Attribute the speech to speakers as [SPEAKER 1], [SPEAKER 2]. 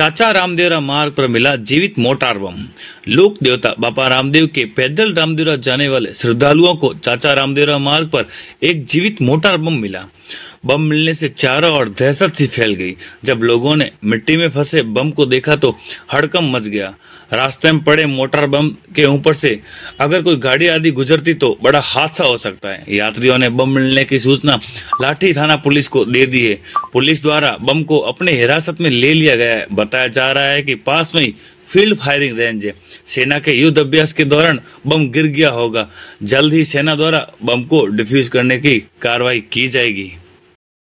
[SPEAKER 1] चाचा रामदेवरा मार्ग पर मिला जीवित मोटार बम लोक देवता बाबा रामदेव के पैदल रामदेवरा जाने वाले श्रद्धालुओं को चाचा रामदेवरा मार्ग पर एक जीवित मोटार बम मिला बम मिलने से चारों ओर दहशत सी फैल गई जब लोगों ने मिट्टी में फंसे बम को देखा तो हड़कम मच गया रास्ते में पड़े मोटर बम के ऊपर से अगर कोई गाड़ी आदि गुजरती तो बड़ा हादसा हो सकता है यात्रियों ने बम मिलने की सूचना लाठी थाना पुलिस को दे दी है पुलिस द्वारा बम को अपने हिरासत में ले लिया गया है बताया जा रहा है कि पास में फील्ड फायरिंग रेंज है सेना के युद्ध अभ्यास के दौरान बम गिर गया होगा जल्द ही सेना द्वारा बम को डिफ्यूज करने की कार्रवाई की जाएगी